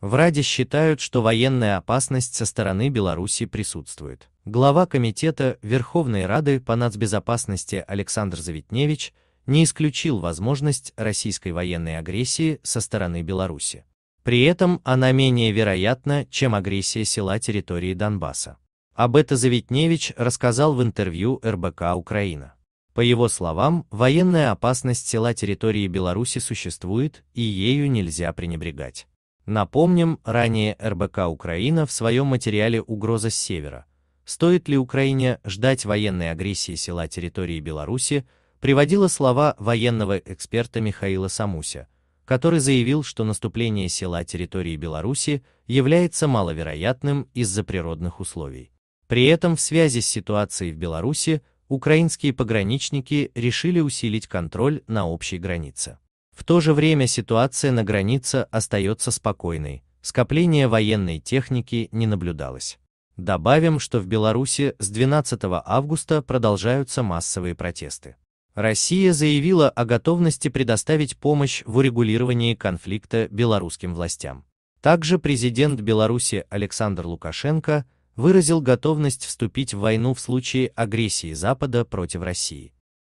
В Раде считают, что военная опасность со стороны Беларуси присутствует. Глава Комитета Верховной Рады по нацбезопасности Александр Завитневич не исключил возможность российской военной агрессии со стороны Беларуси. При этом она менее вероятна, чем агрессия села территории Донбасса. Об это Завитневич рассказал в интервью РБК «Украина». По его словам, военная опасность села территории Беларуси существует, и ею нельзя пренебрегать. Напомним, ранее РБК Украина в своем материале «Угроза с севера. Стоит ли Украине ждать военной агрессии села территории Беларуси?» приводила слова военного эксперта Михаила Самуся, который заявил, что наступление села территории Беларуси является маловероятным из-за природных условий. При этом в связи с ситуацией в Беларуси украинские пограничники решили усилить контроль на общей границе. В то же время ситуация на границе остается спокойной, скопление военной техники не наблюдалось. Добавим, что в Беларуси с 12 августа продолжаются массовые протесты. Россия заявила о готовности предоставить помощь в урегулировании конфликта белорусским властям. Также президент Беларуси Александр Лукашенко выразил готовность вступить в войну в случае агрессии Запада против России.